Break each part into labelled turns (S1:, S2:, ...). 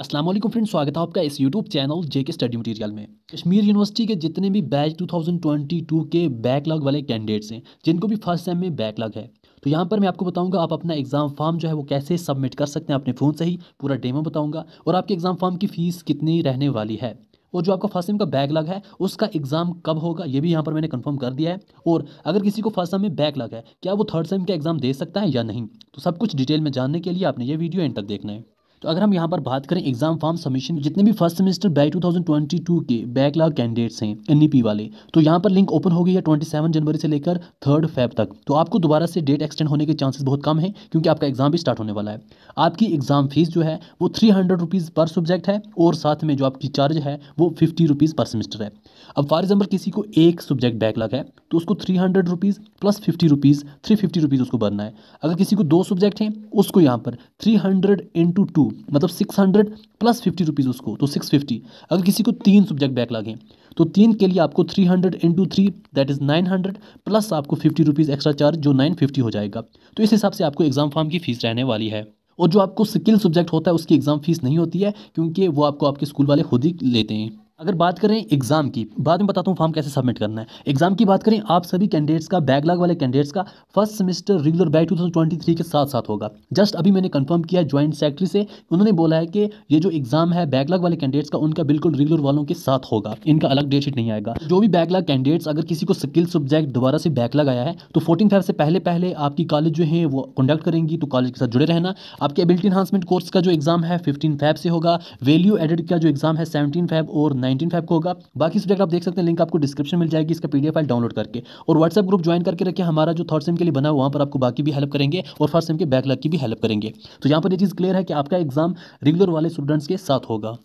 S1: Aslam friend स्वागत है आपका इस यूट्यूब चैनल जे के स्टडी मटेरियल में कश्मीर यूनिवर्सिटी के जितने भी बैच 2022 के बैकलॉग वाले कैंडिडेट्स हैं जिनको भी फर्स्ट सेम में बैकलॉग है तो यहाँ पर मैं आपको बताऊंगा आप अपना एग्ज़ाम फॉर्म जो है वो कैसे सबमिट कर सकते हैं अपने फ़ोन से ही पूरा डेमो बताऊँगा और आपके एग्ज़ाम फॉर्म की फ़ीस कितनी रहने वाली है और जो आपका फर्स्ट सेम का बैक लग है उसका एग्ज़ाम कब होगा ये भी यहाँ पर मैंने कंफर्म कर दिया है और अगर किसी को फर्स्ट सेम में बैक लग है क्या वो थर्ड सेम का एग्ज़ाम दे सकता है या नहीं तो सब कुछ डिटेल में जानने के लिए आपने ये वीडियो एंड तक देखना है तो अगर हम यहाँ पर बात करें एग्जाम फॉर्म सबमिशन जितने भी फर्स्ट सेमेस्टर बैच 2022 के बैकलॉग कैंडिडेट्स हैं एनईपी e वाले तो यहाँ पर लिंक ओपन हो गई है 27 जनवरी से लेकर थर्ड फेब तक तो आपको दोबारा से डेट एक्सटेंड होने के चांसेस बहुत कम है क्योंकि आपका एग्जाम भी स्टार्ट होने वाला है आपकी एग्जाम फीस जो है वो थ्री हंड्रेड पर सब्जेक्ट है और साथ में जो आपकी चार्ज है वो फिफ्टी रुपीज़ पर सेमेस्टर है अब फॉर एग्जाम्पल किसी को एक सब्जेक्ट बैकलॉग है तो उसको three hundred rupees plus fifty rupees three fifty rupees उसको भरना है अगर किसी को दो सब्जेक्ट हैं उसको यहाँ पर थ्री हंड्रेड इंटू टू मतलब six hundred plus fifty rupees उसको तो सिक्स फिफ्टी अगर किसी को तीन सब्जेक्ट बैक लगे तो तीन के लिए आपको three hundred into three that is nine hundred plus आपको फिफ्टी रुपीज़ एक्स्ट्रा चार्ज जो नाइन फिफ्टी हो जाएगा तो इस हिसाब से आपको एग्ज़ाम फॉर्म की फ़ीस रहने वाली है और जो आपको स्किल सब्जेक्ट होता है उसकी एग्ज़ाम फ़ीस नहीं होती है क्योंकि वो आपको आपके स्कूल वाले खुद ही लेते हैं अगर बात करें एग्ज़ाम की बाद में बताता हूँ फॉर्म कैसे सबमिट करना है एग्ज़ाम की बात करें आप सभी कैंडिडेट्स का बैकलॉग वाले कैंडिडेट्स का फर्स्ट सेमेस्टर रेगुलर बैच 2023 के साथ साथ होगा जस्ट अभी मैंने कंफर्म किया ज्वाइंट सेक्रेटरी से उन्होंने बोला है कि ये जो एग्ज़ाम है बैकलॉग वाले कैंडिडेट्स का उनका बिल्कुल रेगुलर वालों के साथ होगा इनका अलग डेटशीट नहीं आएगा जो भी बैकलॉग कैंडिडेट्स अगर किसी को स्किल सब्जेक्ट दोबारा से बैकलॉग आया है तो फोर्टीन फाइव से पहले पहले आपकी कॉलेज जो है वो कंडक्ट करेंगी तो कॉलेज के साथ जुड़े रहना आपके एबिलिटी इन्हांसमेंट कोर्स का जो एग्ज़ाम है फिफ्टीन फाइव से होगा वैल्यू एडिट का जो एग्ज़ाम है सेवनटीन फाइव और नाइन नाइनटीन फाइव का होगा बाकी सब्जेक्ट आप देख सकते हैं लिंक आपको डिस्क्रिप्शन मिल जाएगी इसका पीडीएफ फाइल डाउनलोड करके और व्हाट्सएप ग्रुप ज्वाइन करके रखिए हमारा जो थर्ड सेम के लिए बना हुआ वहाँ पर आपको बाकी भी हेल्प करेंगे और फर्स्ट सेम के बैकलॉग की भी हेल्प करेंगे तो यहाँ पर ये चीज़ क्लियर है कि आपका एग्जाम रेगुलर वाले स्टूडेंट्स के साथ होगा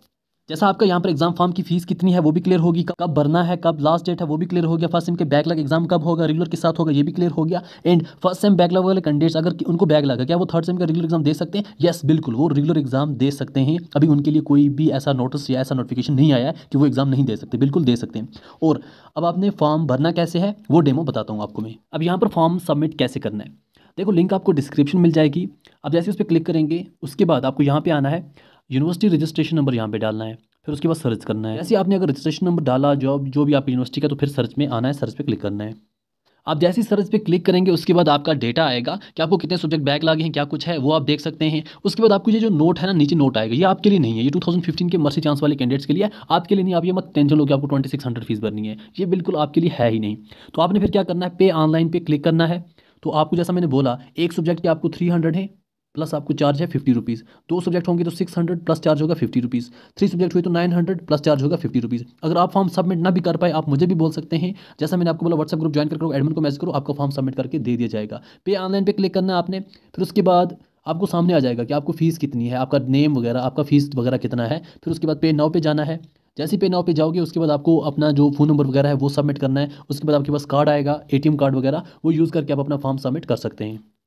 S1: जैसा आपका यहाँ पर एग्जाम फॉर्म की फीस कितनी है वो भी क्लियर होगी कब भरना है कब लास्ट डेट है वो भी क्लियर हो गया फर्स्ट सेम के बैकलॉग एग्जाम कब होगा रेगुलर के साथ होगा ये भी क्लियर हो गया एंड फर्स्ट सेम बैकलॉग वाले कैंडिडेट्स अगर उनको बैक है क्या वो थर्ड सेम का रेगुलर एग्जाम दे सकते हैं येस बिल्कुल वो रेगुलर एग्जाम दे सकते हैं अभी उनके लिए कोई भी ऐसा नोटिस या ऐसा नोटिफिकेशन नहीं आया कि वो एग्जाम नहीं दे सकते बिल्कुल दे सकते हैं और अब आपने फॉर्म भरना कैसे है वो डेमो बताता हूँ आपको मैं अब यहाँ पर फॉर्म सबमिट कैसे करना है देखो लिंक आपको डिस्क्रिप्शन मिल जाएगी अब जैसे उस पर क्लिक करेंगे उसके बाद आपको यहाँ पे आना है यूनिवर्सिटी रजिस्ट्रेशन नंबर यहाँ पे डालना है फिर उसके बाद सर्च करना है जैसे आपने अगर रजिस्ट्रेशन नंबर डाला जो जो भी आप यूनिवर्सिटी का तो फिर सर्च में आना है सर्च पे क्लिक करना है आप जैसे सर्च पे क्लिक करेंगे उसके बाद आपका डेटा आएगा कि आपको कितने सब्जेक्ट बैक लागे हैं क्या कुछ है वो आप देख सकते हैं उसके बाद आपको ये जो नोट है ना नीचे नोट आएगा ये आपके लिए नहीं है ये 2015 के मर्सी चांस वाले कैंडिडेट्स के लिए आपके लिए नहीं आप ये मत टेंशन लो कि आपको हंड्रेड फीस भरनी है ये बिल्कुल आपके लिए है ही नहीं तो आपने फिर क्या करना है पे ऑनलाइन पे क्लिक करना है तो आपको जैसा मैंने बोला एक सब्जेक्ट के आपको थ्री हंड्रेड है प्लस आपको चार्ज है फिफ्टी रुपीज़ दो सब्जेक्ट होंगे तो सिक्स हंड्रेड प्लस चार्ज होगा फिफ्टी रुपीज़ थ्री सब्जेक्ट हुए तो नाइन हंड्रेड प्लस चार्ज होगा फिफ्टी रुपीज़ अगर आप फॉर्म सबमिट ना भी कर पाए आप मुझे भी बोल सकते हैं जैसा मैंने आपको बोला व्हाट्सअप ग्रुप ज्वाइन करो एडमिन को मैसेज करो आपका फॉर्म सबमिट करके दे दिया जाएगा पे ऑनलाइन पे क्लिक करना आपने फिर उसके बाद आपको सामने आ जाएगा कि आपको फ़ीस कितनी है आपका नेम वगैरह आपका फ़ीस वगैरह कितना है फिर उसके बाद पे नाव पे जाना है जैसे पे नाव पे जाओगे उसके बाद आपको अपना जो फ़ोन नंबर वगैरह है वो सबमिट करना है उसके बाद आपके पास कार्ड आएगा एटीएम कार्ड वगैरह वो यूज़ करके आप अपना फॉर्म सबमिट कर सकते हैं